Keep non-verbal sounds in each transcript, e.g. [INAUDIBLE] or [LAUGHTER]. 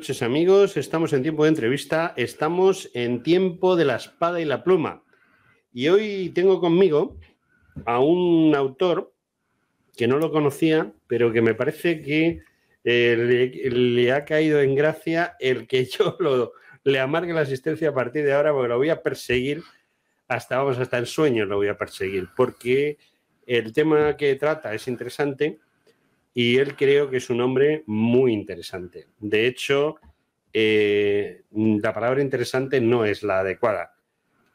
noches amigos, estamos en tiempo de entrevista, estamos en tiempo de la espada y la pluma. Y hoy tengo conmigo a un autor que no lo conocía, pero que me parece que eh, le, ha caído en gracia el que [LAUGHS] yo le amargue la asistencia a partir de ahora, porque lo voy a perseguir hasta, vamos, hasta el sueño lo voy a perseguir, porque el tema que trata es interesante y él creo que es un hombre muy interesante. De hecho, eh, la palabra interesante no es la adecuada.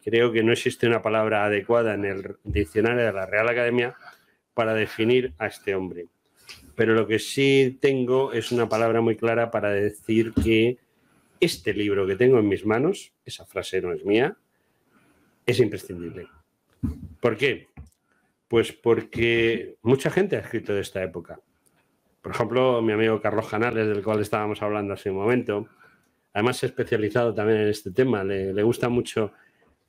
Creo que no existe una palabra adecuada en el diccionario de la Real Academia para definir a este hombre. Pero lo que sí tengo es una palabra muy clara para decir que este libro que tengo en mis manos, esa frase no es mía, es imprescindible. ¿Por qué? Pues porque mucha gente ha escrito de esta época. Por ejemplo, mi amigo Carlos Canales, del cual estábamos hablando hace un momento, además se ha especializado también en este tema, le, gusta mucho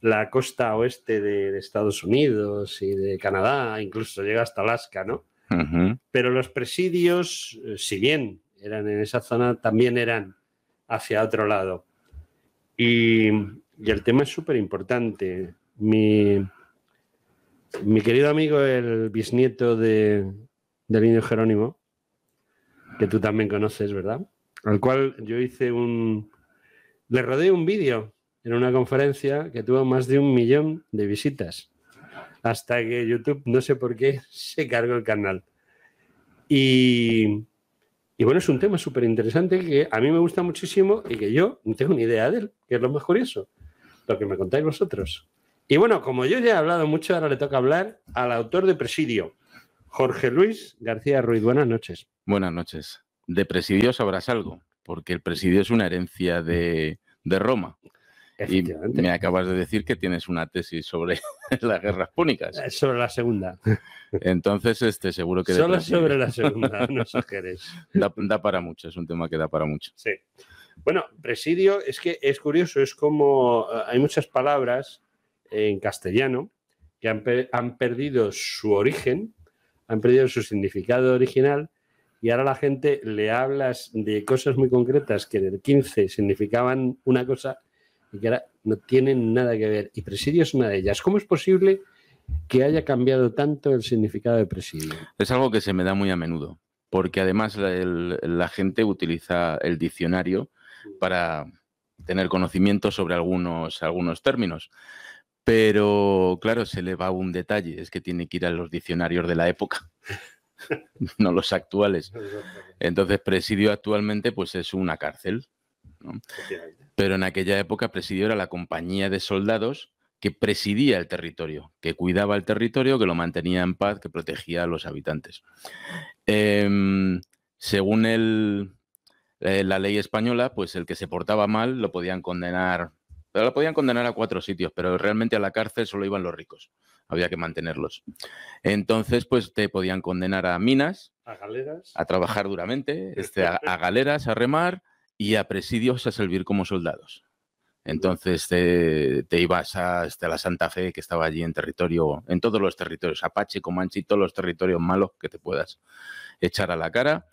la costa oeste de, Estados Unidos y de Canadá, incluso llega hasta Alaska, ¿no? Pero los presidios, eh, si bien eran en esa zona, también eran hacia otro lado. Y, el tema es súper importante. Mi, querido amigo, el bisnieto de, del niño Jerónimo, que tú también conoces, ¿verdad? Al cual yo hice un... Le rodé un vídeo en una conferencia que tuvo más de un millón de visitas. Hasta que YouTube, no sé por qué, se cargó el canal. Y, y bueno, es un tema súper interesante que a mí me gusta muchísimo y que yo no tengo ni idea de él, que es lo más curioso, lo que me contáis vosotros. Y bueno, como yo ya he hablado mucho, ahora le toca hablar al autor de Presidio. Jorge Luis García Ruiz, buenas noches. Buenas noches. De presidio sabrás algo, porque el presidio es una herencia de, Roma. Y me acabas de decir que tienes una tesis sobre [LAUGHS] las guerras púnicas. Eh, sobre la segunda. Entonces, este, seguro que... Solo sobre la segunda, [LAUGHS] no sugeres. Da, da para mucho, es un tema que da para mucho. Sí. Bueno, presidio es que es curioso, es como eh, hay muchas palabras en castellano que han, han perdido su origen han perdido su significado original y ahora la gente le hablas de cosas muy concretas que en el 15 significaban una cosa y que ahora no tienen nada que ver. Y presidio es una de ellas. ¿Cómo es posible que haya cambiado tanto el significado de presidio? Es algo que se me da muy a menudo, porque además la, gente utiliza el diccionario para tener conocimiento sobre algunos, algunos términos. Pero claro, se le va un detalle, es que tiene que ir a los diccionarios de la época, [LAUGHS] no los actuales. Entonces, presidio actualmente pues es una cárcel. ¿no? Pero en aquella época presidio era la compañía de soldados que presidía el territorio, que cuidaba el territorio, que lo mantenía en paz, que protegía a los habitantes. Em, según el, eh, la ley española, pues el que se portaba mal lo podían condenar la podían condenar a cuatro sitios, pero realmente a la cárcel solo iban los ricos. Había que mantenerlos. Entonces, pues te podían condenar a minas, a galeras, a trabajar duramente, [LAUGHS] este, a, galeras, a remar y a presidios a servir como soldados. Entonces te, ibas a, hasta este, la Santa Fe, que estaba allí en territorio, en todos los territorios, Apache, Comanche, todos los territorios malos que te puedas echar a la cara.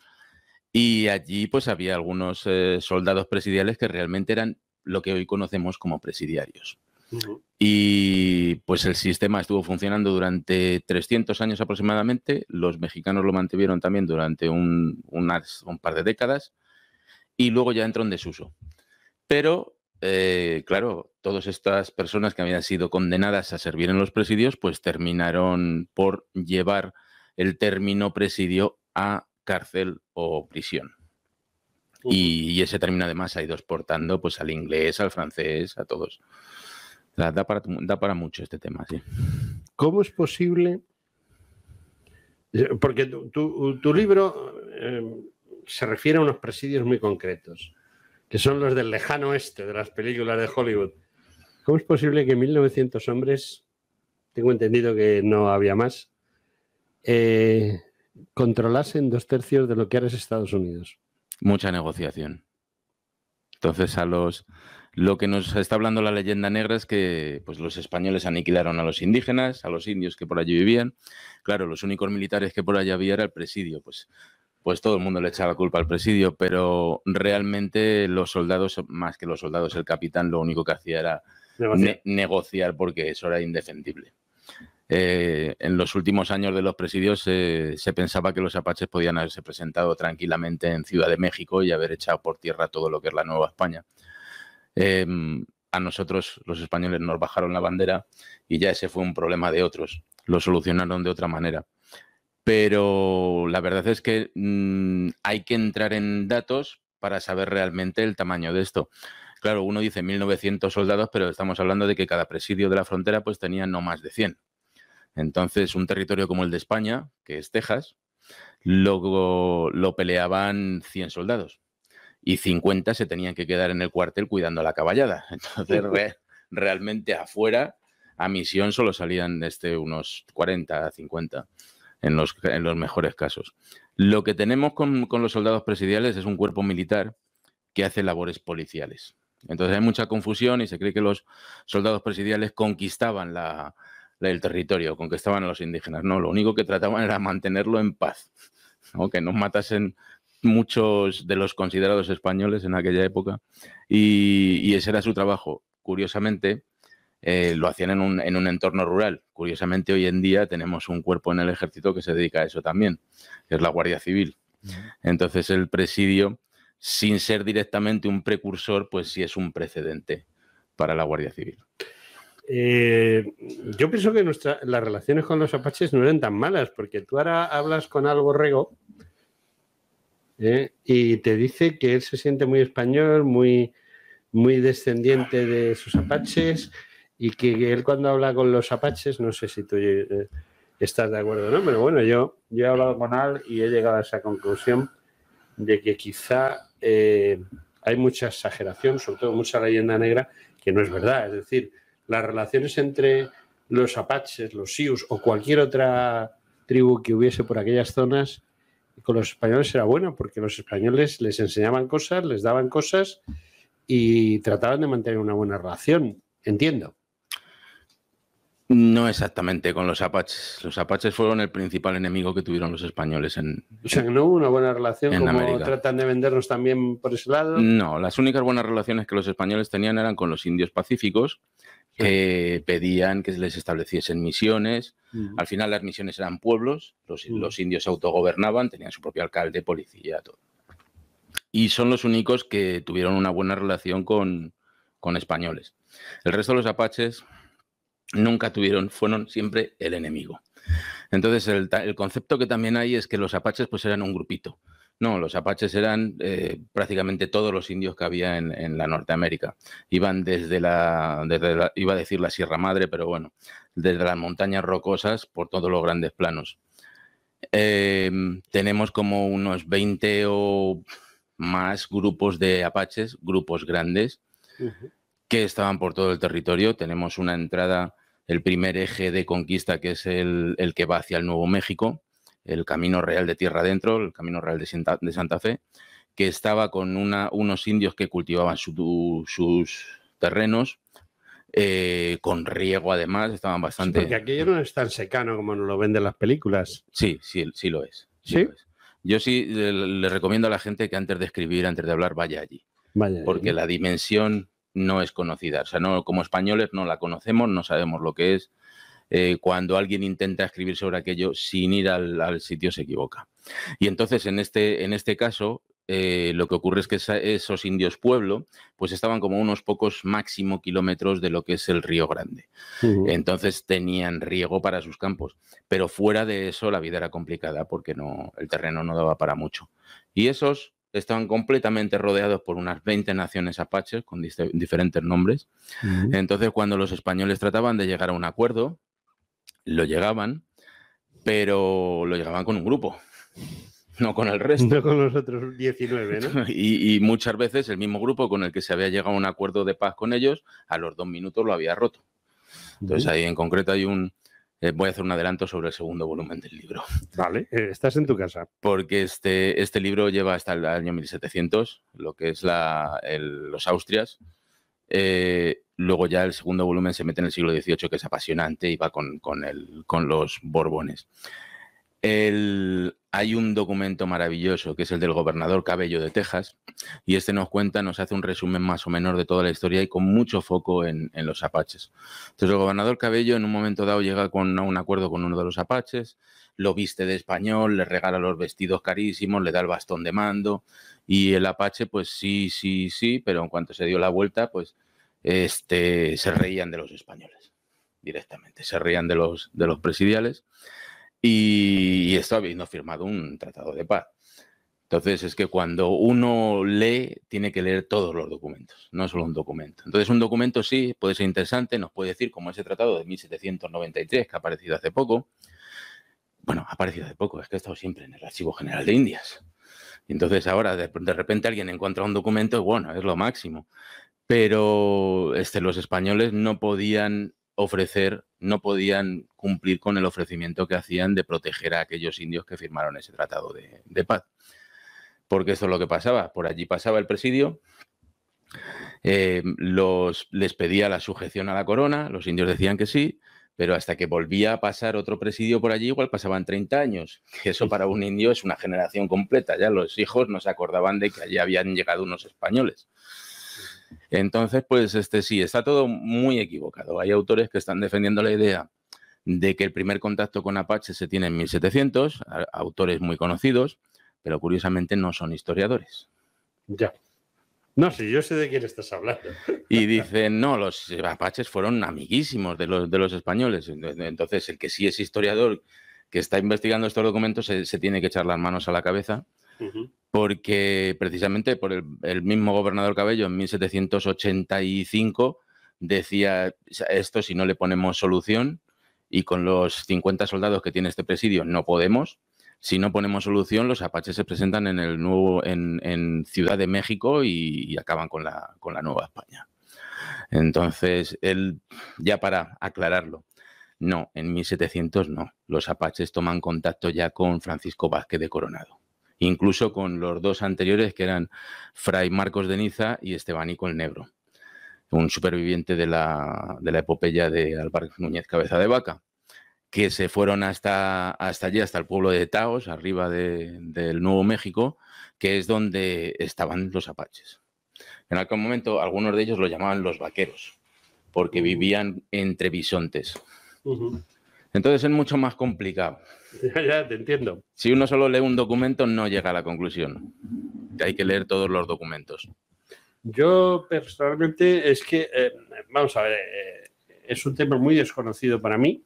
Y allí pues había algunos eh, soldados presidiales que realmente eran lo que hoy conocemos como presidiarios. Y pues el sistema estuvo funcionando durante 300 años aproximadamente, los mexicanos lo mantuvieron también durante un, par de décadas y luego ya entró en desuso. Pero, eh, claro, todas estas personas que habían sido condenadas a servir en los presidios, pues terminaron por llevar el término presidio a cárcel o prisión. Y, ese término además ha ido exportando pues al inglés, al francés, a todos. da, para, mucho este tema, ¿Cómo es posible? Porque tu, libro em, se refiere a unos presidios muy concretos, que son los del lejano oeste de las películas de Hollywood. ¿Cómo es posible que 1900 hombres, tengo entendido que no había más, eh, controlasen dos tercios de lo que ahora Estados Unidos? mucha negociación. Entonces, a los lo que nos está hablando la leyenda negra es que pues, los españoles aniquilaron a los indígenas, a los indios que por allí vivían. Claro, los únicos militares que por allí había era el presidio, pues, pues todo el mundo le echaba culpa al presidio, pero realmente los soldados, más que los soldados, el capitán lo único que hacía era negociar porque eso era indefendible. Eh, en los últimos años de los presidios eh, se pensaba que los apaches podían haberse presentado tranquilamente en Ciudad de México y haber echado por tierra todo lo que es la Nueva España. Em, a nosotros los españoles nos bajaron la bandera y ya ese fue un problema de otros. Lo solucionaron de otra manera. Pero la verdad es que mm, hay que entrar en datos para saber realmente el tamaño de esto claro, uno dice 1.900 soldados, pero estamos hablando de que cada presidio de la frontera pues tenía no más de 100. Entonces, un territorio como el de España, que es Texas, luego lo peleaban 100 soldados y 50 se tenían que quedar en el cuartel cuidando la caballada. [LAUGHS] Entonces, [LAUGHS] realmente afuera, a misión solo salían este, unos 40, 50 en los, en los mejores casos. Lo que tenemos con los soldados presidiales es un cuerpo militar que hace labores policiales. Entonces hay mucha confusión y se cree que los soldados presidiales conquistaban el territorio, conquistaban a los indígenas. No, lo único que trataban era mantenerlo en paz, [LAUGHS] que no matasen muchos de los considerados españoles en aquella época y, ese era su trabajo. Curiosamente, eh, lo hacían en un, en un, entorno rural. Curiosamente, hoy en día tenemos un cuerpo en el ejército que se dedica a eso también, que es la Guardia Civil. Entonces, el presidio sin ser directamente un precursor, pues sí es un precedente para la Guardia Civil. Eh, yo pienso que nuestra, las relaciones con los apaches no eran tan malas, porque tú ahora hablas con Al Borrego eh, y te dice que él se siente muy español, muy, muy descendiente de sus apaches y que él cuando habla con los apaches, no sé si tú eh, estás de acuerdo, ¿no? Pero bueno, yo, yo he hablado con Al y he llegado a esa conclusión de que quizá eh, hay mucha exageración, sobre todo mucha leyenda negra, que no es verdad. Es decir, las relaciones entre los apaches, los sius o cualquier otra tribu que hubiese por aquellas zonas con los españoles era buena, porque los españoles les enseñaban cosas, les daban cosas y trataban de mantener una buena relación. Entiendo. No exactamente con los apaches. Los apaches fueron el principal enemigo que tuvieron los españoles en. O sea, no hubo una buena relación como tratan de vendernos también por ese lado. No, las únicas buenas relaciones que los españoles tenían eran con los indios pacíficos, que pedían que se les estableciesen misiones. Al final, las misiones eran pueblos, los, indios se autogobernaban, tenían su propio alcalde, policía, todo. Y son los únicos que tuvieron una buena relación con españoles. El resto de los apaches nunca tuvieron, fueron siempre el enemigo. Entonces, el, concepto que también hay es que los apaches pues eran un grupito. No, los apaches eran eh, prácticamente todos los indios que había en, la Norteamérica. Iban desde la, iba a decir la Sierra Madre, pero bueno, desde las montañas rocosas por todos los grandes planos. Em, tenemos como unos 20 o más grupos de apaches, grupos grandes que estaban por todo el territorio. Tenemos una entrada, el primer eje de conquista, que es el, que va hacia el Nuevo México, el Camino Real de Tierra Adentro, el Camino Real de Santa, Fe, que estaba con una, unos indios que cultivaban sus terrenos eh, con riego además, estaban bastante... porque aquello no es tan secano como nos lo venden las películas. Sí, sí, sí lo es. Sí, Yo sí le, recomiendo a la gente que antes de escribir, antes de hablar, vaya allí. Vaya porque la dimensión no es conocida. O sea, no, como españoles no la conocemos, no sabemos lo que es. Eh, cuando alguien intenta escribir sobre aquello sin ir al, sitio se equivoca. Y entonces en este, en este caso eh, lo que ocurre es que esos indios pueblo pues estaban como unos pocos máximo kilómetros de lo que es el río Grande. Entonces tenían riego para sus campos, pero fuera de eso la vida era complicada porque no, el terreno no daba para mucho. Y esos estaban completamente rodeados por unas 20 naciones apaches con diferentes nombres. Entonces, cuando los españoles trataban de llegar a un acuerdo, lo llegaban, pero lo llegaban con un grupo, [LAUGHS] no con el resto. No con los otros 19, ¿no? [LAUGHS] y, muchas veces el mismo grupo con el que se había llegado a un acuerdo de paz con ellos, a los dos minutos lo había roto. Entonces, ahí en concreto hay un, eh, voy a hacer un adelanto sobre el segundo volumen del libro. [LAUGHS] Vale, eh, estás en tu casa. Porque este, este libro lleva hasta el año 1700, lo que es la, los Austrias. Eh, luego ya el segundo volumen se mete en el siglo XVIII, que es apasionante y va con, con, el, con los Borbones. El, hay un documento maravilloso que es el del gobernador Cabello de Texas y este nos cuenta, nos hace un resumen más o menos de toda la historia y con mucho foco en, los apaches. Entonces el gobernador Cabello en un momento dado llega con un acuerdo con uno de los apaches, lo viste de español, le regala los vestidos carísimos, le da el bastón de mando y el apache pues sí, sí, sí, pero en cuanto se dio la vuelta pues este, se reían de los españoles directamente, se reían de los, de los presidiales y, esto habiendo firmado un tratado de paz. Entonces es que cuando uno lee, tiene que leer todos los documentos, no solo un documento. Entonces un documento sí puede ser interesante, nos puede decir, como ese tratado de 1793 que ha aparecido hace poco, bueno, ha aparecido hace poco, es que ha estado siempre en el Archivo General de Indias. Y entonces ahora de, repente alguien encuentra un documento bueno, es lo máximo. Pero este, los españoles no podían ofrecer no podían cumplir con el ofrecimiento que hacían de proteger a aquellos indios que firmaron ese tratado de, paz. Porque eso es lo que pasaba. Por allí pasaba el presidio, eh, los, les pedía la sujeción a la corona, los indios decían que sí, pero hasta que volvía a pasar otro presidio por allí, igual pasaban 30 años. [LAUGHS] Eso para un indio es una generación completa. Ya los hijos no se acordaban de que allí habían llegado unos españoles. Entonces, pues este sí, está todo muy equivocado. Hay autores que están defendiendo la idea de que el primer contacto con Apache se tiene en 1700, autores muy conocidos, pero curiosamente no son historiadores. Ya. No, sí, yo sé de quién estás hablando. Y dicen, no, los apaches fueron amiguísimos de los, españoles. Entonces, el que sí es historiador, que está investigando estos documentos, se tiene que echar las manos a la cabeza porque precisamente por el, mismo gobernador Cabello en 1785 decía, esto si no le ponemos solución y con los 50 soldados que tiene este presidio no podemos, si no ponemos solución, los apaches se presentan en el nuevo, en, Ciudad de México y, acaban con la, con la Nueva España. Entonces, él, ya para aclararlo, no, en 1700 no. Los apaches toman contacto ya con Francisco Vázquez de Coronado incluso con los dos anteriores que eran Fray Marcos de Niza y Estebanico el Negro, un superviviente de la, de la epopeya de Álvaro Núñez Cabeza de Vaca, que se fueron hasta, hasta allí, hasta el pueblo de Taos, arriba del Nuevo México, que es donde estaban los apaches. En aquel momento algunos de ellos lo llamaban los vaqueros, porque uh. vivían entre bisontes. Entonces es mucho más complicado. [LAUGHS] Ya, te entiendo. Si uno solo lee un documento, no llega a la conclusión. Hay que leer todos los documentos. Yo personalmente es que, eh, vamos a ver, eh, es un tema muy desconocido para mí.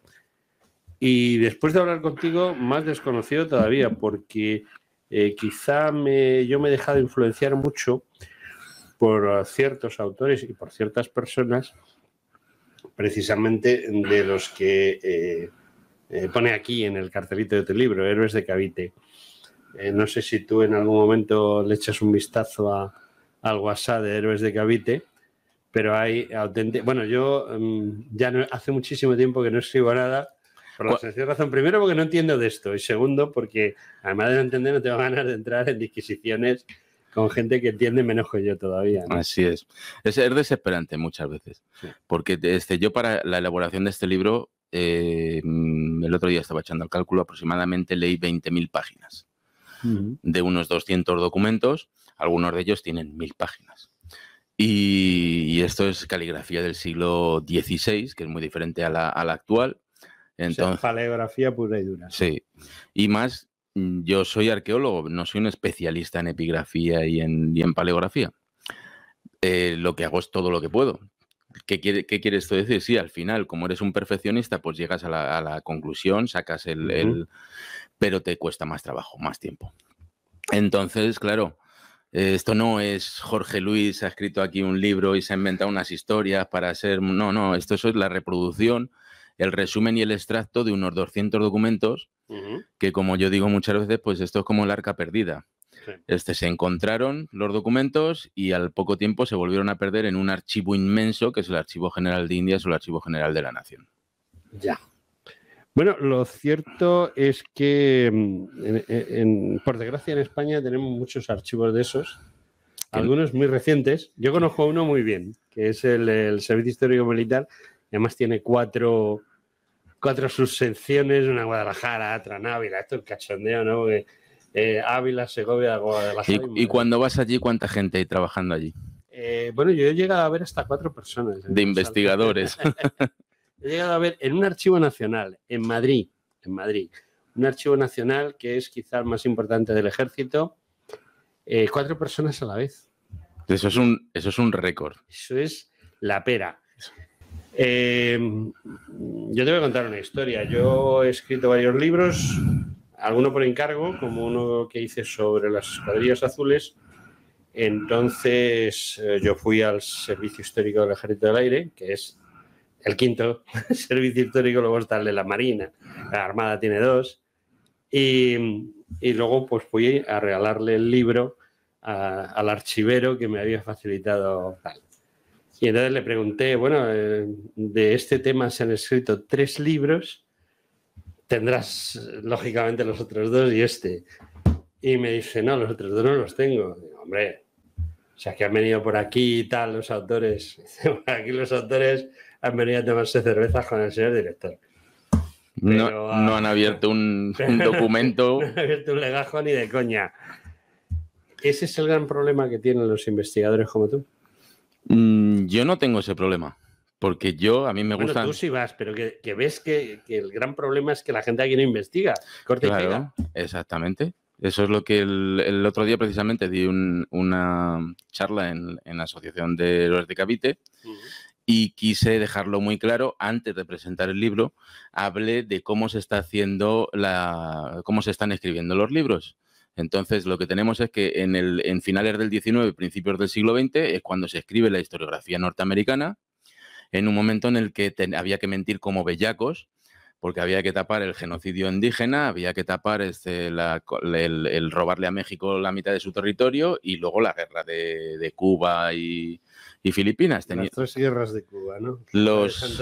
Y después de hablar contigo, más desconocido todavía, porque eh, quizá me, yo me he dejado influenciar mucho por ciertos autores y por ciertas personas precisamente de los que eh, eh, pone aquí en el cartelito de tu libro, Héroes de Cavite. Eh, no sé si tú en algún momento le echas un vistazo a, al WhatsApp de Héroes de Cavite, pero hay auténtico Bueno, yo mm, ya no, hace muchísimo tiempo que no escribo nada. Por la sencilla razón, primero porque no entiendo de esto y segundo porque además de no entender no tengo [LAUGHS] ganas de entrar en disquisiciones con gente que entiende menos que yo todavía. Así es. es. desesperante muchas veces. Porque este, yo para la elaboración de este libro, eh, mm, el otro día estaba echando el cálculo, aproximadamente leí 20.000 páginas de unos 200 documentos. Algunos de ellos tienen 1.000 páginas. Y, esto es caligrafía del siglo XVI, que es muy diferente a la, actual. Entonces, o paleografía pura y dura. Sí. Y más Mm, yo soy arqueólogo, no soy un especialista en epigrafía y en, paleografía. Eh, lo que hago es todo lo que puedo. ¿Qué quiere, esto decir? Sí, al final, como eres un perfeccionista, pues llegas a la, conclusión, sacas el, el, pero te cuesta más trabajo, más tiempo. Entonces, claro, eh, esto no es Jorge Luis ha escrito aquí un libro y se ha inventado unas historias para ser. No, no, esto es la reproducción el resumen y el extracto de unos 200 documentos, que como yo digo muchas veces, pues esto es como el arca perdida. Este, se encontraron los documentos y al poco tiempo se volvieron a perder en un archivo inmenso que es el Archivo General de Indias o el Archivo General de la Nación. Ya. Bueno, lo cierto es que, mm, por desgracia, en España tenemos muchos archivos de esos, algunos muy recientes. Yo conozco uno muy bien, que es el, el Servicio Histórico Militar, Además tiene cuatro, cuatro subsecciones, una Guadalajara, otra en Ávila, esto es cachondeo, ¿no? Eh, Ávila, Segovia, Guadalajara. ¿Y, y, cuando vas allí, cuánta gente hay trabajando allí? Eh, bueno, yo he llegado a ver hasta cuatro personas. ¿eh? De investigadores. [LAUGHS] he llegado a ver en un archivo nacional, en Madrid, en Madrid, un archivo nacional que es quizás más importante del ejército, cuatro personas a la vez. Eso es un, eso es un récord. Eso es la pera. Eh, yo te voy a contar una historia. Yo he escrito varios libros, alguno por encargo, como uno que hice sobre las escuadrillas azules. Entonces eh, yo fui al Servicio Histórico del Ejército del Aire, que es el quinto [LAUGHS] servicio histórico, luego está el de la Marina, la Armada tiene dos, y, luego pues fui a regalarle el libro al archivero que me había facilitado tal. Y entonces le pregunté, bueno, eh, de este tema se han escrito tres libros, tendrás lógicamente los otros dos y este. Y me dice, no, los otros dos no los tengo. hombre, o sea, que han venido por aquí y tal los autores. [LAUGHS] aquí los autores han venido a tomarse cervezas con el señor director. no, ah, han abierto un, un [LAUGHS] documento. no han abierto un legajo ni de coña. Ese es el gran problema que tienen los investigadores como tú. Mm, yo no tengo ese problema. Porque yo, a mí me gusta. Bueno, tú sí vas, pero que, ves que, el gran problema es que la gente aquí no investiga. corte y pega. Exactamente. Eso es lo que el, otro día precisamente di una charla en, la Asociación de los de Cavite y quise dejarlo muy claro antes de presentar el libro. Hablé de cómo se está haciendo la, cómo se están escribiendo los libros. Entonces, lo que tenemos es que en, el, finales del XIX, principios del siglo XX, es cuando se escribe la historiografía norteamericana, en un momento en el que había que mentir como bellacos, porque había que tapar el genocidio indígena, había que tapar este, el, robarle a México la mitad de su territorio y luego la guerra de Cuba y, y Filipinas. Tenía... Las tres guerras de Cuba, ¿no? Los...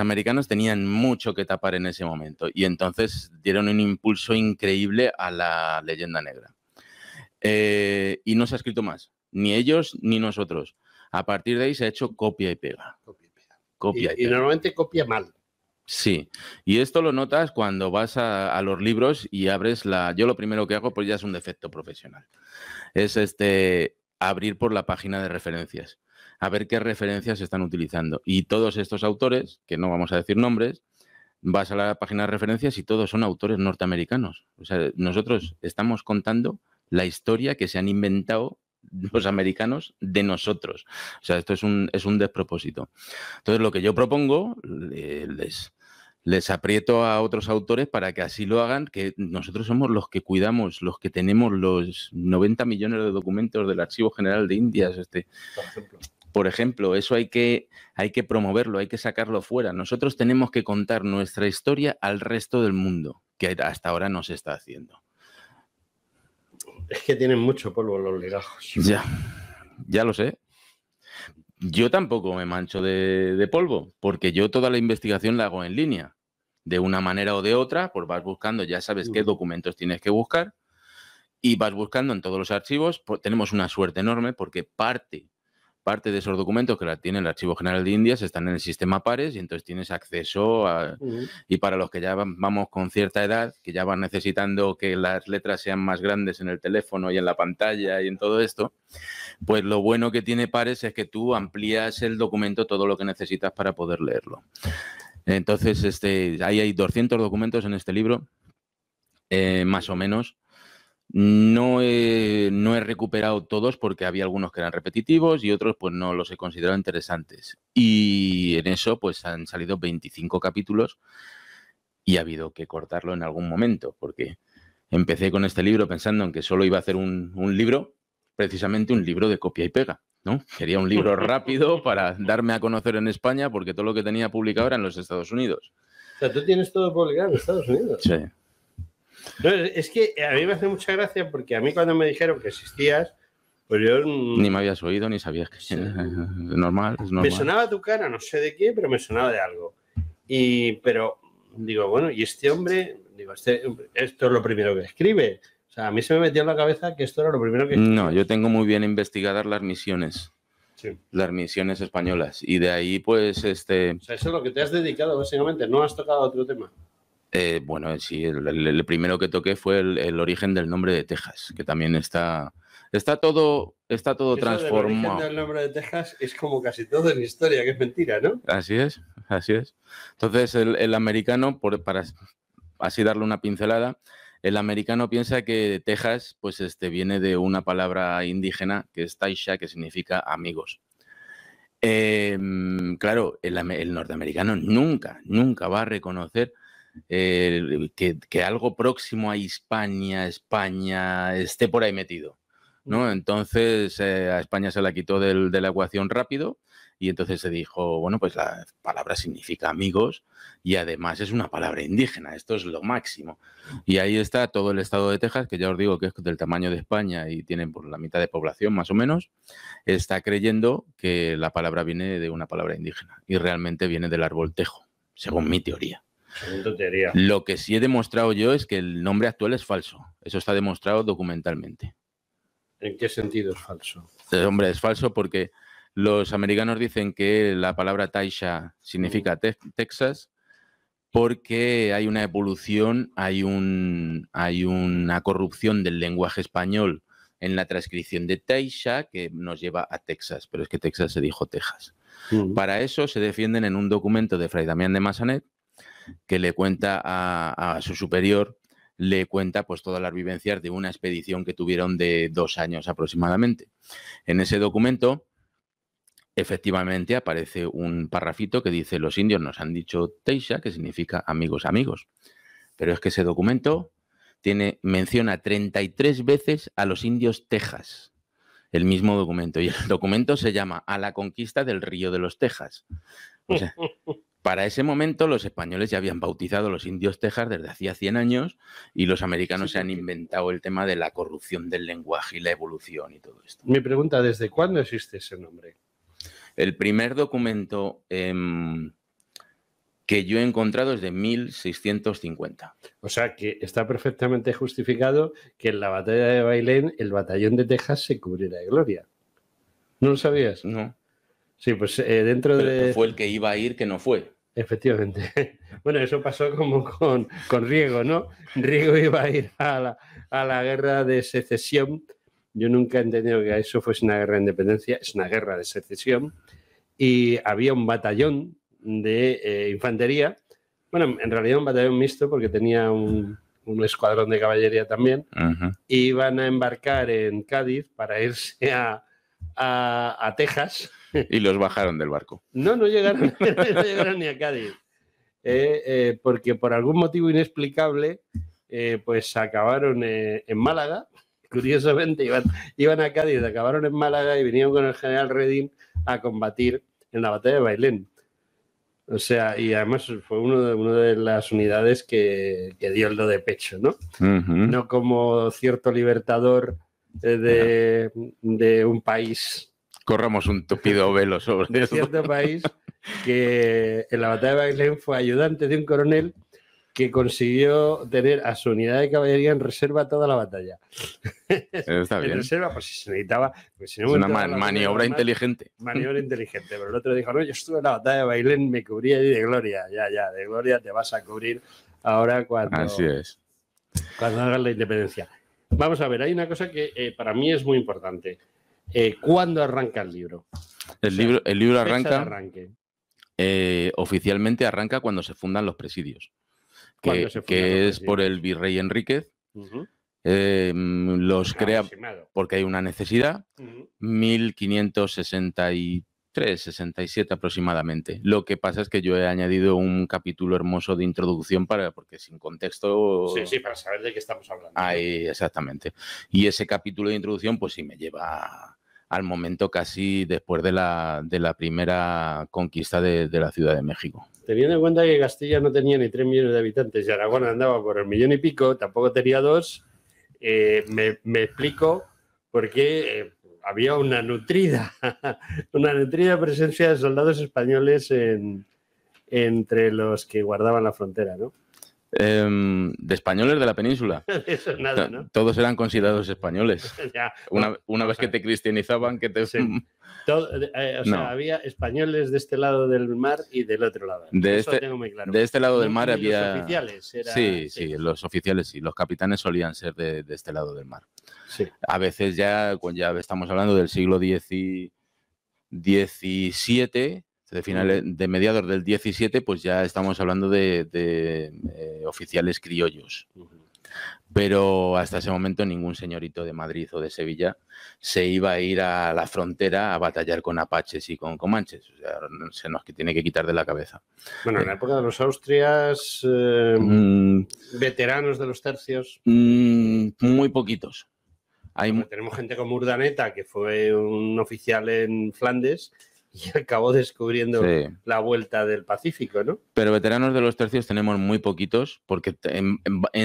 americanos tenían mucho que tapar en ese momento y entonces dieron un impulso increíble a la leyenda negra. Eh, y no se ha escrito más, ni ellos ni nosotros. A partir de ahí se ha hecho copia y pega. Copia y normalmente copia mal. Sí, y esto lo notas cuando vas a, a, los libros y abres la... Yo lo primero que hago, pues ya es un defecto profesional. Es este, abrir por la página de referencias, a ver qué referencias están utilizando. Y todos estos autores, que no vamos a decir nombres, vas a la página de referencias y todos son autores norteamericanos. O sea, nosotros estamos contando la historia que se han inventado [LAUGHS] los americanos de nosotros. O sea, esto es un, es un despropósito. Entonces, lo que yo propongo, eh, les, les aprieto a otros autores para que así lo hagan, que nosotros somos los que cuidamos, los que tenemos los 90 millones de documentos del Archivo General de Indias. Este, por ejemplo eso hay que, hay que promoverlo, hay que sacarlo fuera. Nosotros tenemos que contar nuestra historia al resto del mundo, que hasta ahora no se está haciendo. Es que tienen mucho polvo los legajos. Ya, ya lo sé. Yo tampoco me mancho de polvo, porque yo toda la investigación la hago en línea de una manera o de otra, pues vas buscando, ya sabes qué documentos tienes que buscar y vas buscando en todos los archivos. Pues tenemos una suerte enorme porque parte, parte de esos documentos que la tiene el Archivo General de Indias están en el sistema pares y entonces tienes acceso a... Y para los que ya vamos con cierta edad, que ya van necesitando que las letras sean más grandes en el teléfono y en la pantalla y en todo esto, pues lo bueno que tiene pares es que tú amplías el documento todo lo que necesitas para poder leerlo. Entonces, este, ahí hay 200 documentos en este libro, eh, más o menos. No he, recuperado todos porque había algunos que eran repetitivos y otros pues no los he considerado interesantes. Y en eso pues han salido 25 capítulos y ha habido que cortarlo en algún momento porque empecé con este libro pensando en que solo iba a hacer un libro, precisamente un libro de copia y pega. Quería un libro rápido para darme a conocer en España porque todo lo que tenía publicado era en los Estados Unidos. O sea, tú tienes todo publicado en Estados Unidos. Sí. es que a mí me hace mucha gracia porque a mí cuando me dijeron que existías, pues yo... Ni me habías oído ni sabías que... Sí. [LAUGHS] normal, es normal. Me sonaba tu cara, no sé de qué, pero me sonaba de algo. Y, pero digo, bueno, y este hombre, digo, este, esto es lo primero que escribe sea, a mí se me metió en la cabeza que esto era lo primero que... No, yo tengo muy bien investigadas las misiones. Sí. Las misiones españolas. Y de ahí, pues, este... O sea, eso es lo que te has dedicado, básicamente. No has tocado otro tema. Eh, bueno, sí, el, primero que toqué fue el, origen del nombre de Texas, que también está... Está todo, está todo origen transformado. Del nombre de Texas es como casi todo en historia, que es mentira, ¿no? Así es, así es. Entonces, el, americano, por, para así darle una pincelada, el americano piensa que Texas, pues este, viene de una palabra indígena que es Taisha, que significa amigos. Em, claro, el, norteamericano nunca, nunca va a reconocer eh, que, que, algo próximo a Hispania, España, esté por ahí metido. ¿no? Entonces eh, a España se la quitó de la ecuación rápido y entonces se dijo, bueno, pues la palabra significa amigos y además es una palabra indígena, esto es lo máximo. Y ahí está todo el estado de Texas, que ya os digo que es del tamaño de España y tiene por la mitad de población más o menos, está creyendo que la palabra viene de una palabra indígena y realmente viene del árbol tejo, según mi teoría. teoría. Lo que sí he demostrado yo es que el nombre actual es falso. Eso está demostrado documentalmente. ¿En qué sentido es falso? Eh, hombre, es falso porque los americanos dicen que la palabra Taisha significa mm. Texas porque hay una evolución, hay, un, hay una corrupción del lenguaje español en la transcripción de Taisha que nos lleva a Texas, pero es que Texas se dijo Texas. Mm. Para eso se defienden en un documento de Fray Damián de Massanet que le cuenta a su superior le cuenta pues todas las vivencias de una expedición que tuvieron de dos años aproximadamente. En ese documento, efectivamente, aparece un parrafito que dice, los indios nos han dicho Teisha, que significa amigos, amigos. Pero es que ese documento tiene, menciona 33 veces a los indios Texas, el mismo documento. Y el documento se llama A la conquista del río de los Texas. O [LAUGHS] Para ese momento los españoles ya habían bautizado a los indios Texas desde hacía 100 años y los americanos se han inventado el tema de la corrupción del lenguaje y la evolución y todo esto. Mi pregunta, ¿desde cuándo existe ese nombre? El primer documento em, que yo he encontrado es de 1650. O sea que está perfectamente justificado que en la batalla de Bailén el batallón de Texas se cubriera de gloria. ¿No lo sabías? No. Sí, pues eh, dentro de. Fue el que iba a ir que no fue. Efectivamente. [LAUGHS] Bueno, eso pasó como con, con, Riego, ¿no? Riego iba a ir a la, guerra de secesión. Yo nunca he entendido que eso fuese una guerra de independencia, es una guerra de secesión. Y había un batallón de eh, infantería, bueno, en realidad un batallón mixto porque tenía un, escuadrón de caballería también, iban a embarcar en Cádiz para irse a, a, Texas. [LAUGHS] Y los bajaron del barco. No, no llegaron, [LAUGHS] ni a Cádiz. Eh, eh, porque por algún motivo inexplicable, eh, pues acabaron en Málaga. [LAUGHS] Curiosamente, iban, a Cádiz, acabaron en Málaga y vinieron con el general Redin... a combatir en la batalla de Bailén. O sea, y además fue uno de, una de las unidades que, dio el do de pecho, ¿no? No como cierto libertador eh, de, de un país. Corramos un tupido velo sobre de cierto país que en la batalla de Bailén fue ayudante de un coronel que consiguió tener a su unidad de caballería en reserva toda la batalla. [LAUGHS] en reserva, pues si se necesitaba. Pues, una maniobra inteligente. Maniobra [LAUGHS] inteligente. Pero el otro dijo: No, yo estuve en la batalla de Bailén, me cubría de gloria. Ya, ya, de gloria te vas a cubrir ahora cuando. Así es. Cuando hagas la independencia. Vamos a ver, hay una cosa que eh, para mí es muy importante. Eh, ¿Cuándo arranca el libro? El libro, el libro arranca. Eh, oficialmente arranca cuando se fundan los presidios, que, es por el virrey Enríquez. Em, los crea porque hay una necesidad. 1563. 67 aproximadamente. Lo que pasa es que yo he añadido un capítulo hermoso de introducción para, porque sin contexto... Sí, sí, para saber de qué estamos hablando. Ahí, exactamente. Y ese capítulo de introducción, pues sí, me lleva al momento casi después de la, de la primera conquista de, la Ciudad de México. Teniendo en cuenta que Castilla no tenía ni 3 millones de habitantes y Aragón andaba por el millón y pico, tampoco tenía dos, eh, me, me explico por qué... Eh, había una nutrida, [LAUGHS] una nutrida presencia de soldados españoles entre los que guardaban la frontera, ¿no? Em, de españoles de la península. [LAUGHS] Todos eran considerados españoles. [LAUGHS] una, vez que te cristianizaban, que te... Eh, eh, o sea, había españoles de este lado del mar y del otro lado. De, este, de este lado del mar había... Los oficiales sí, sí, los oficiales sí. Los capitanes solían ser de, este lado del mar. Sí. A veces ya, ya estamos hablando del siglo XVII, de finales, de mediados del 17, pues ya estamos hablando de, eh, oficiales criollos. Pero hasta ese momento ningún señorito de Madrid o de Sevilla se iba a ir a la frontera a batallar con apaches y con comanches. se nos tiene que quitar de la cabeza. Bueno, en la eh. época de los Austrias, eh, mm. veteranos de los tercios. Mm, muy poquitos. Hay... Tenemos gente como Urdaneta, que fue un oficial en Flandes, y [LAUGHS] acabó descubriendo la vuelta del Pacífico, ¿no? Pero veteranos de los tercios tenemos muy poquitos, porque en,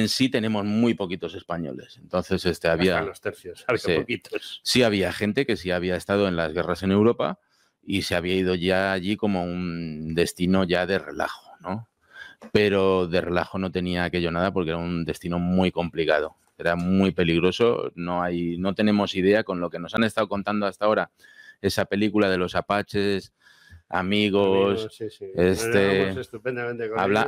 sí tenemos muy poquitos españoles. Entonces, este había. los tercios, [LAUGHS] sí, poquitos. Sí, había gente que sí había estado en las guerras en Europa y se había ido ya allí como un destino ya de relajo, ¿no? Pero de relajo no tenía aquello nada porque era un destino muy complicado, era muy peligroso, no hay, no tenemos idea con lo que nos han estado contando hasta ahora esa película de los apaches, amigos, Este,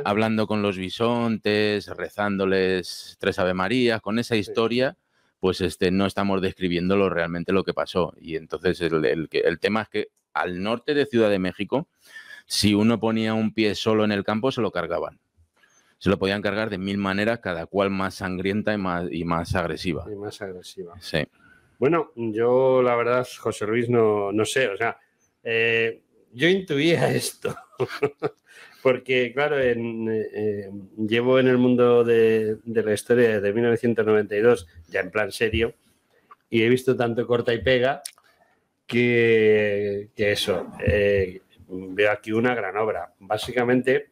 hablando con los bisontes, rezándoles tres avemarías, con esa historia, pues este, no estamos lo realmente lo que pasó. Y entonces el, el tema es que al norte de Ciudad de México, si uno ponía un pie solo en el campo, se lo cargaban se lo podían cargar de mil maneras, cada cual más sangrienta y más, y más agresiva. Y más agresiva. Sí. Bueno, yo la verdad, José Luis, no, sé, o sea, eh, yo intuía [LAUGHS] esto, porque claro, eh, llevo en el mundo de, de, la historia desde 1992, ya en plan serio, y he visto tanto corta y pega que, eso, eh, veo aquí una gran obra, básicamente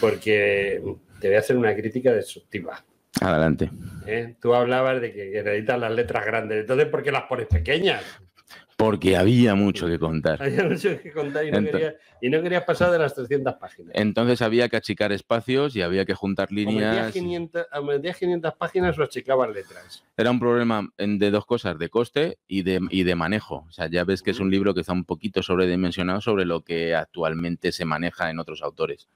porque te voy a hacer una crítica destructiva. Adelante. Eh, tú hablabas de que necesitas las letras grandes. Entonces, ¿por qué las pones pequeñas? Porque había mucho que contar. [LAUGHS] Había mucho que contar y no, querías, pasar de las 300 páginas. Entonces había que achicar espacios y había que juntar líneas. A 500, 500 páginas o achicabas letras. Era un problema de dos cosas, de coste y de, y de manejo. O sea, ya ves que es un libro que está un poquito sobredimensionado sobre lo que actualmente se maneja en otros autores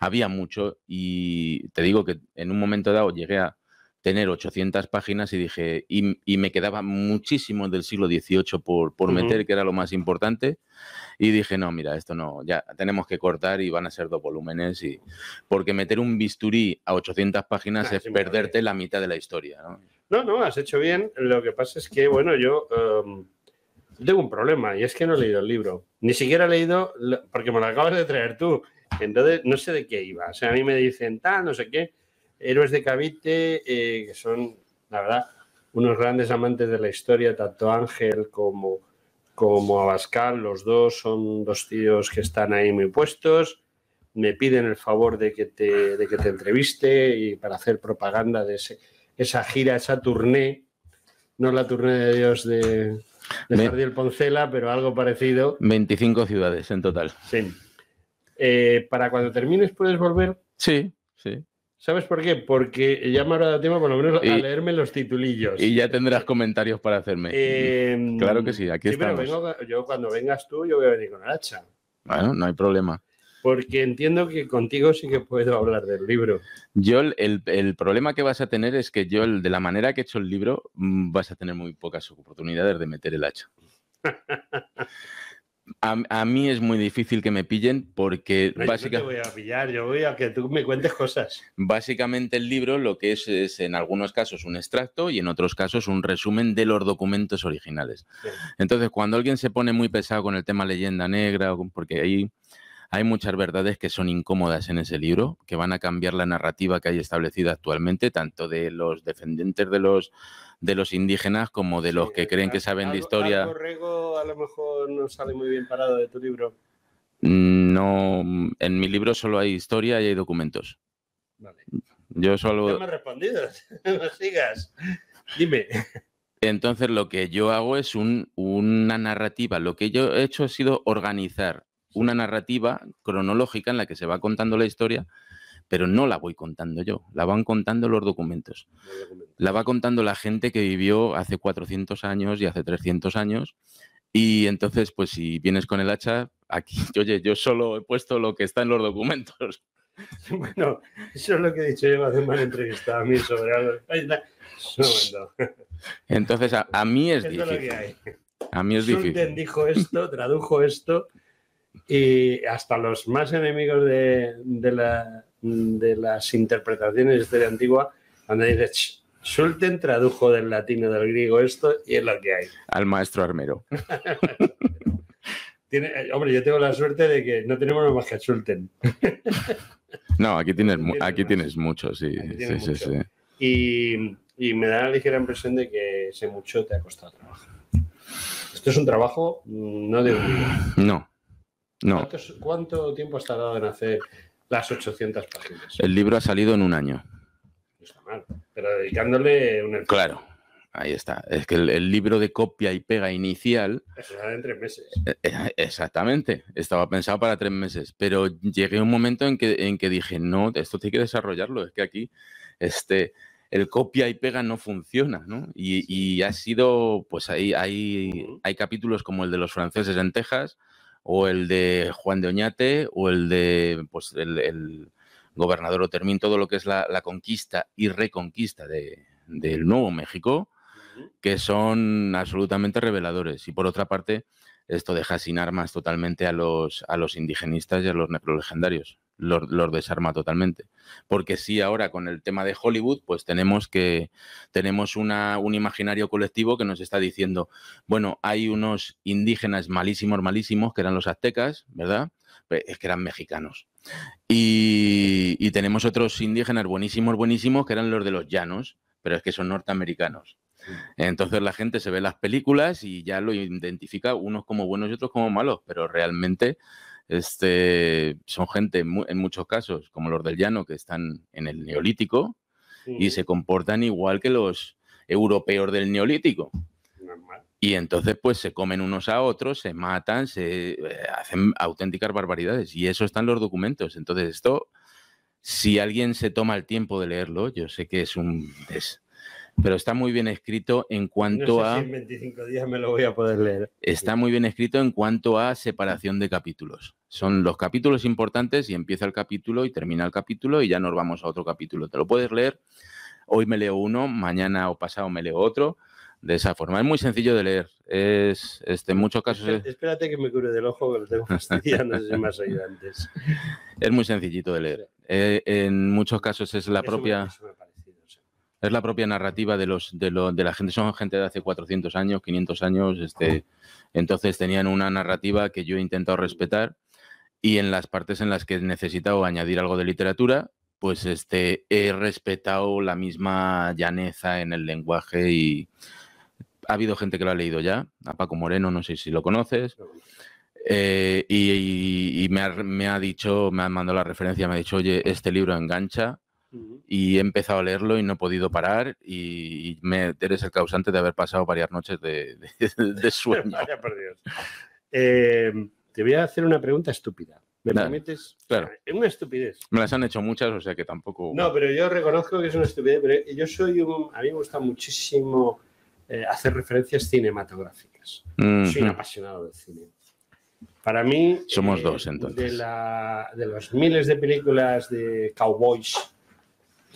había mucho y te digo que en un momento dado llegué a tener 800 páginas y dije, y, me quedaba muchísimo del siglo XVIII por, por meter, que era lo más importante, y dije, no, mira, esto no, ya tenemos que cortar y van a ser dos volúmenes, y, porque meter un bisturí a 800 páginas ah, es perderte la mitad de la historia. ¿no? no, has hecho bien, lo que pasa es que, bueno, yo... Em, tengo un problema y es que no he leído el libro. Ni siquiera he leído, porque me lo acabas de traer tú. Entonces, no sé de qué iba. O sea, a mí me dicen tal, no sé qué. Héroes de Cavite, eh, que son, la verdad, unos grandes amantes de la historia, tanto Ángel como, como Abascal, los dos son dos tíos que están ahí muy puestos. Me piden el favor de que te, que te entreviste y para hacer propaganda de esa gira, esa tournée, no la tournée de Dios de, de Jardiel Poncela, pero algo parecido. 25 ciudades en total. Sí. Eh, para cuando termines puedes volver. Sí, sí. ¿Sabes por qué? Porque ya me habrá dado tiempo por lo menos a leerme los titulillos. Y ya tendrás comentarios para hacerme. Em, claro que sí, aquí estamos. yo cuando vengas tú, yo voy a venir con el hacha. Bueno, no hay problema. Porque entiendo que contigo sí que puedo hablar del libro. Yo, el, problema que vas a tener es que yo, de la manera que he hecho el libro, mm, vas a tener muy pocas oportunidades de meter el hacha. [LAUGHS] A, mí es muy difícil que me pillen porque básicamente... Yo voy a pillar, yo voy a que tú me cuentes cosas. Básicamente el libro lo que es es en algunos casos un extracto y en otros casos un resumen de los documentos originales. Entonces cuando alguien se pone muy pesado con el tema leyenda negra, porque ahí hay muchas verdades que son incómodas en ese libro, que van a cambiar la narrativa que hay establecida actualmente, tanto de los defendientes de los de los indígenas como de los que creen que saben de historia. a lo mejor no sale muy bien parado de tu libro. Mm, no, en mi libro solo hay historia y hay documentos. Vale. Yo solo. No me has respondido, [LAUGHS] no sigas. Dime. Entonces lo que yo hago es una narrativa. Lo que yo he hecho ha sido organizar una narrativa cronológica en la que se va contando la historia pero no la voy contando yo, la van contando los documentos. La va contando la gente que vivió hace 400 años y hace 300 años. Y entonces, pues si vienes con el hacha, aquí, [LAUGHS] oye, yo solo he puesto lo que está en los documentos. [LAUGHS] Bueno, eso es lo que he dicho yo hace una entrevista a mí sobre algo. [LAUGHS] Entonces, a, mí es difícil. A mí es difícil. dijo esto, tradujo esto, y hasta los más enemigos de la, de las interpretaciones de historia antigua, donde dices, Schulten tradujo del latino del griego esto y es lo que hay. Al maestro armero. [LAUGHS] Eh, hombre, yo tengo la suerte de que no tenemos más que Schulten. [LAUGHS] no, aquí tienes, aquí tienes mucho, sí. Y, me da la ligera impresión de que ese mucho te ha costado trabajar Esto es un trabajo mm, no de un No. no. ¿Cuánto, ¿Cuánto tiempo has tardado en hacer las 800 páginas. El libro ha salido en un año. está mal, pero dedicándole un... Claro, ahí está. Es que el, libro de copia y pega inicial... Eso sale en tres meses. Eh, eh, exactamente, estaba pensado para tres meses, pero llegué a un momento en que, en que dije, no, esto hay que desarrollarlo, es que aquí este, el copia y pega no funciona, ¿no? Y, ha sido, pues ahí hay, hay capítulos como el de los franceses en Texas, o el de Juan de Oñate, o el de pues, el, gobernador Otermín, todo lo que es la, conquista y reconquista del de, Nuevo México, que son absolutamente reveladores. Y por otra parte, esto deja sin armas totalmente a los, a los indigenistas y a los necrolegendarios los, desarma totalmente. Porque sí, ahora con el tema de Hollywood, pues tenemos que tenemos una, un imaginario colectivo que nos está diciendo, bueno, hay unos indígenas malísimos, malísimos, que eran los aztecas, ¿verdad? Es que eran mexicanos. Y, y tenemos otros indígenas buenísimos, buenísimos, que eran los de los llanos, pero es que son norteamericanos. Mm. Entonces la gente se ve las películas y ya lo identifica unos como buenos y otros como malos, pero realmente este, son gente en muchos casos, como los del llano, que están en el neolítico y se comportan igual que los europeos del neolítico. Y entonces, pues se comen unos a otros, se matan, se eh, hacen auténticas barbaridades. Y eso están los documentos. Entonces, esto, si alguien se toma el tiempo de leerlo, yo sé que es un pero está muy bien escrito en cuanto a... en 25 días me lo voy a poder leer. Está muy bien escrito en cuanto a separación de capítulos. Son los capítulos importantes y empieza el capítulo y termina el capítulo y ya nos vamos a otro capítulo. Te lo puedes leer. Hoy me leo uno, mañana o pasado me leo otro. De esa forma. Es muy sencillo de leer. Es, este, en muchos casos. Espérate que me cure del ojo, que lo tengo [LAUGHS] fastidiando no sé si me antes. Es muy sencillito de leer. Eh, en muchos casos es la propia es la propia narrativa de los de, la gente son gente de hace 400 años 500 años este entonces tenían una narrativa que yo he intentado respetar y en las partes en las que he necesitado añadir algo de literatura pues este he respetado la misma llaneza en el lenguaje y ha habido gente que lo ha leído ya a Paco Moreno no sé si lo conoces eh, y, me, ha, me ha dicho, me ha mandado la referencia, me ha dicho, oye, este libro engancha, y he empezado a leerlo y no he podido parar y, eres el causante de haber pasado varias noches de, [LAUGHS] [LAUGHS] sueño. Eh, te voy a hacer una pregunta estúpida. ¿Me permites? Claro. Es una estupidez. Me las han hecho muchas, o sea que tampoco. No, pero yo reconozco que es una estupidez, yo soy A mí me gusta muchísimo eh, hacer referencias cinematográficas. Soy un apasionado del cine. Para mí. Somos eh, dos, entonces. De, la, de los miles de películas de cowboys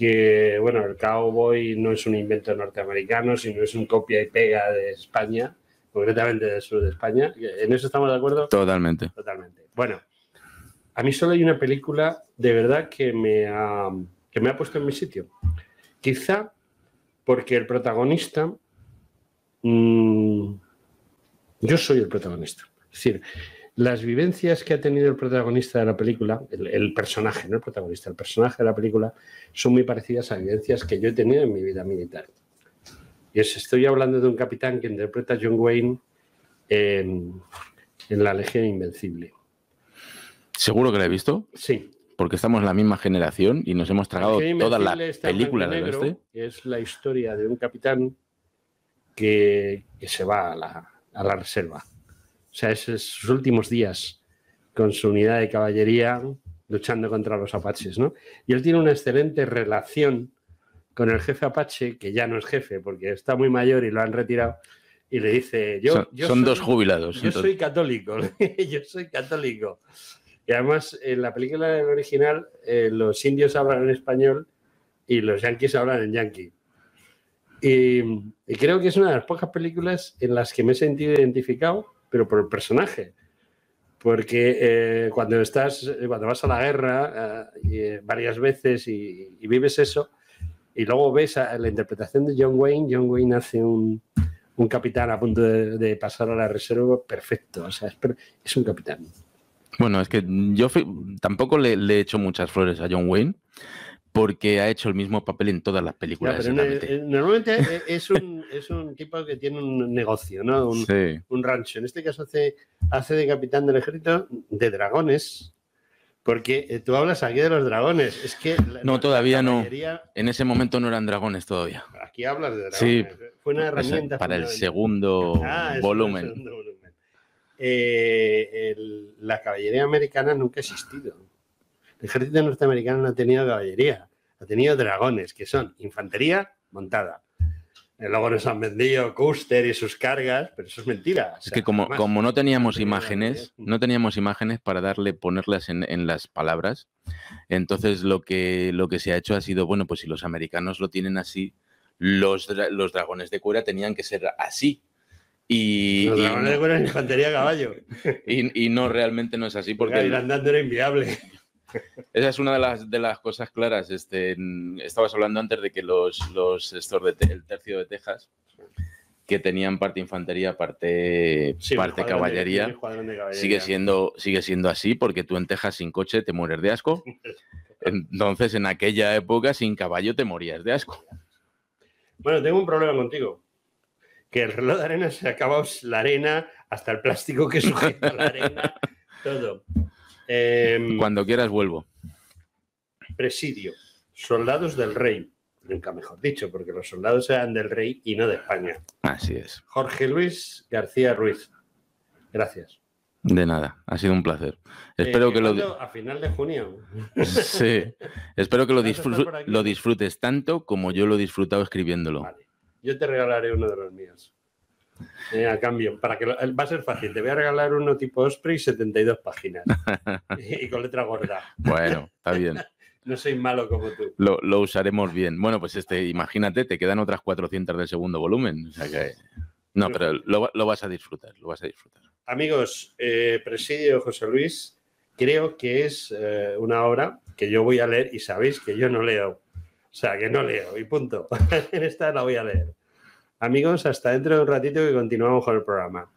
que, bueno, el cowboy no es un invento norteamericano, sino es un copia y pega de España, concretamente del sur de España. ¿En eso estamos de acuerdo? Totalmente. Totalmente. Bueno, a mí solo hay una película de verdad que me ha, que me ha puesto en mi sitio. Quizá porque el protagonista... Mm, yo soy el protagonista. Es decir, las vivencias que ha tenido el protagonista de la película, el, personaje, no el protagonista, el personaje de la película, son muy parecidas a vivencias que yo he tenido en mi vida militar. Y os estoy hablando de un capitán que interpreta John Wayne en, La Legión Invencible. ¿Seguro que la he visto? Sí. Porque estamos en la misma generación y nos hemos tragado toda la película de este. Es la historia de un capitán que, se va a la reserva o sea, es, sus últimos días con su unidad de caballería luchando contra los apaches, ¿no? Y él tiene una excelente relación con el jefe apache, que ya no es jefe porque está muy mayor y lo han retirado, y le dice, yo... Son, son dos jubilados. Yo soy católico, [LAUGHS] yo soy católico. Y además, en la película original, eh, los indios hablan en español y los yanquis hablan en yanqui. Y, y creo que es una de las pocas películas en las que me he sentido identificado pero por el personaje. Porque eh, cuando estás, cuando vas a la guerra eh, eh, varias veces y, vives eso, y luego ves a la interpretación de John Wayne, John Wayne hace un, un capitán a punto de, pasar a la reserva perfecto. O sea, es, un capitán. Bueno, es que yo tampoco le, le, he hecho muchas flores a John Wayne porque ha hecho el mismo papel en todas las películas. Eh, normalmente eh, es un, tipo que tiene un negocio, ¿no? Un, rancho. En este caso hace, hace de capitán del ejército de dragones. Porque eh, tú hablas aquí de los dragones. Es que no, todavía no. En ese momento no eran dragones todavía. Aquí hablas de dragones. fue una herramienta. Para el segundo ah, volumen. la caballería americana nunca ha existido. El ejército norteamericano no ha tenido caballería, ha tenido dragones, que son infantería montada. Luego nos han vendido Custer y sus cargas, pero eso es mentira. es que como, como no teníamos imágenes, no teníamos imágenes para darle, ponerlas en, las palabras. Entonces lo que, lo que se ha hecho ha sido, bueno, pues si los americanos lo tienen así, los, los dragones de cuera tenían que ser así. Y, los dragones de cuera es infantería a caballo. [LAUGHS] Y, no, realmente no es así porque... El andando era inviable. Esa es una de las, de las cosas claras. Este, estabas hablando antes de que los, los tercio de Texas, que tenían parte infantería, parte, parte caballería, sigue siendo, sigue siendo así, porque tú en Texas sin coche te mueres de asco. [LAUGHS] Entonces, en aquella época, sin caballo te morías de asco. Bueno, tengo un problema contigo. Que el reloj de arena se acaba la arena, hasta el plástico que sujeta la arena, [LAUGHS] todo. Em, Cuando quieras vuelvo. Presidio. Soldados del rey. Nunca mejor dicho, porque los soldados eran del rey y no de España. Así es. Jorge Luis García Ruiz. Gracias. De nada, ha sido un placer. Eh, Espero que lo a final de junio. [LAUGHS] Sí. Espero que lo, lo, disfrutes tanto como yo lo he disfrutado escribiéndolo. Yo te regalaré uno de los míos. Eh, a cambio, para que va a ser fácil. Te voy a regalar uno tipo Osprey, 72 páginas [LAUGHS] y con letra gorda. Bueno, está bien. [LAUGHS] No soy malo como tú. Lo, usaremos bien. Bueno, pues este, imagínate, te quedan otras 400 del segundo volumen. No, pero lo, vas a disfrutar, lo vas a disfrutar. Amigos, eh, Presidio José Luis, creo que es eh, una obra que yo voy a leer y sabéis que yo no leo. O sea, que no leo y punto. en [LAUGHS] esta la voy a leer. Amigos, hasta dentro de un ratito que continuamos con el programa.